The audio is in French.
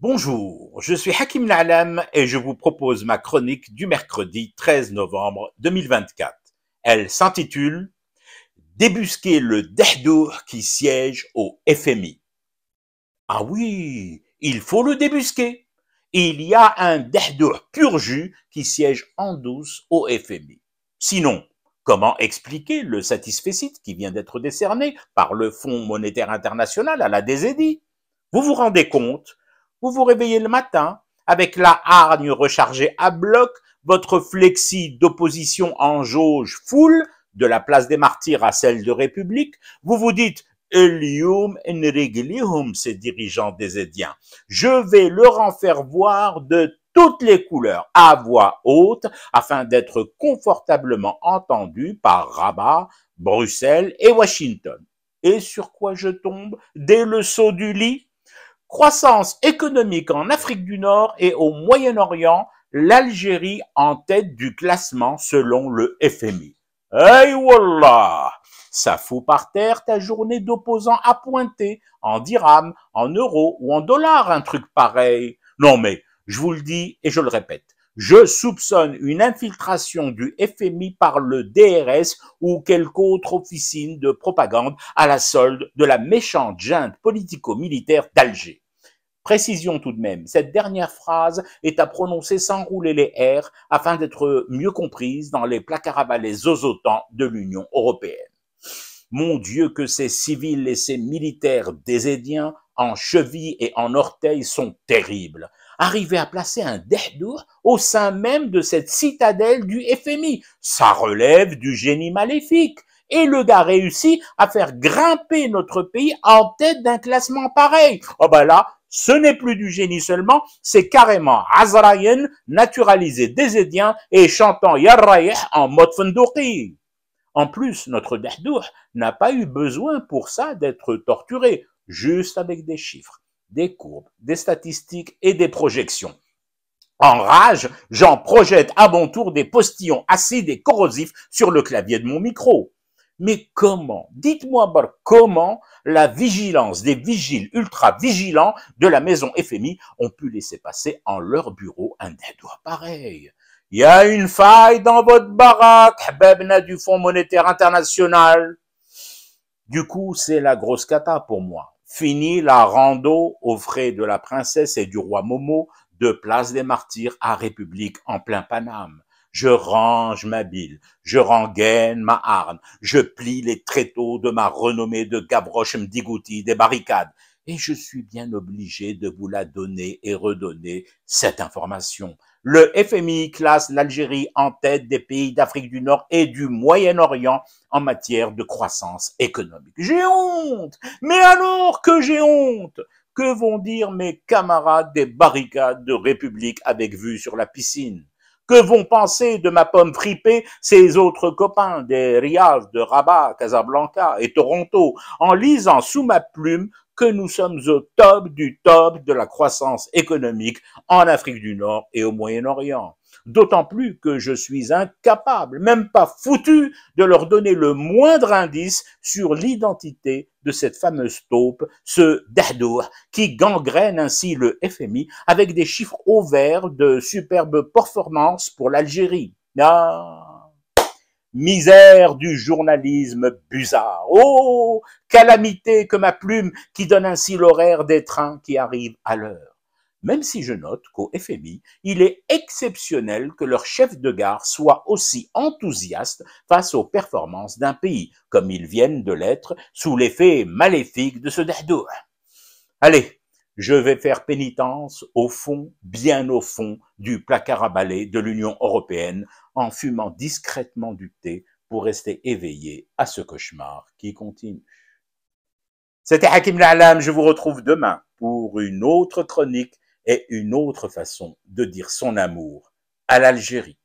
Bonjour, je suis Hakim Lalam et je vous propose ma chronique du mercredi 13 novembre 2024. Elle s'intitule Débusquer le Dehdour qui siège au FMI. Ah oui, il faut le débusquer. Il y a un Dehdour pur jus qui siège en douce au FMI. Sinon, Comment expliquer le satisfecit qui vient d'être décerné par le Fonds monétaire international à la DZI Vous vous rendez compte vous vous réveillez le matin avec la hargne rechargée à bloc, votre flexi d'opposition en jauge foule, de la place des martyrs à celle de République, vous vous dites Elium Regium, ces dirigeants des Édiens. Je vais leur en faire voir de toutes les couleurs à voix haute afin d'être confortablement entendu par Rabat, Bruxelles et Washington. Et sur quoi je tombe dès le saut du lit croissance économique en Afrique du Nord et au Moyen-Orient, l'Algérie en tête du classement selon le FMI. Hey wallah Ça fout par terre ta journée d'opposants pointer, en dirhams, en euros ou en dollars, un truc pareil. Non mais, je vous le dis et je le répète, je soupçonne une infiltration du FMI par le DRS ou quelque autre officine de propagande à la solde de la méchante junte politico-militaire d'Alger. Précision tout de même, cette dernière phrase est à prononcer sans rouler les R afin d'être mieux comprise dans les placards à de l'Union européenne. Mon Dieu que ces civils et ces militaires désédiens en cheville et en orteil sont terribles. Arriver à placer un dehdour au sein même de cette citadelle du FMI, ça relève du génie maléfique. Et le gars réussit à faire grimper notre pays en tête d'un classement pareil. oh bah là, ce n'est plus du génie seulement, c'est carrément Azrayen naturalisé des Édiens et chantant Yarrayeh en mode Fandouki. En plus, notre Dahdouh n'a pas eu besoin pour ça d'être torturé, juste avec des chiffres, des courbes, des statistiques et des projections. En rage, j'en projette à mon tour des postillons acides et corrosifs sur le clavier de mon micro. Mais comment Dites-moi, comment la vigilance des vigiles ultra-vigilants de la maison FMI ont pu laisser passer en leur bureau un doigt pareil Il y a une faille dans votre baraque, Bebna du Fonds monétaire international. Du coup, c'est la grosse cata pour moi. Fini la rando aux frais de la princesse et du roi Momo de Place des Martyrs à République en plein Paname je range ma bile, je rengaine ma arme, je plie les tréteaux de ma renommée de Gavroche Mdigouti des barricades, et je suis bien obligé de vous la donner et redonner cette information. Le FMI classe l'Algérie en tête des pays d'Afrique du Nord et du Moyen-Orient en matière de croissance économique. J'ai honte Mais alors que j'ai honte Que vont dire mes camarades des barricades de République avec vue sur la piscine que vont penser de ma pomme fripée Ces autres copains des Riaz, de Rabat, Casablanca et Toronto en lisant sous ma plume que nous sommes au top du top de la croissance économique en Afrique du Nord et au Moyen-Orient. D'autant plus que je suis incapable, même pas foutu, de leur donner le moindre indice sur l'identité de cette fameuse taupe, ce Dahdour, qui gangrène ainsi le FMI avec des chiffres au vert de superbes performances pour l'Algérie. Ah. Misère du journalisme bizarre Oh, calamité que ma plume qui donne ainsi l'horaire des trains qui arrivent à l'heure. Même si je note qu'au FMI, il est exceptionnel que leur chef de gare soit aussi enthousiaste face aux performances d'un pays, comme ils viennent de l'être sous l'effet maléfique de ce dahdour. Allez, je vais faire pénitence au fond, bien au fond du placard à balai de l'Union européenne en fumant discrètement du thé pour rester éveillé à ce cauchemar qui continue. C'était Hakim Lalam, je vous retrouve demain pour une autre chronique et une autre façon de dire son amour à l'Algérie.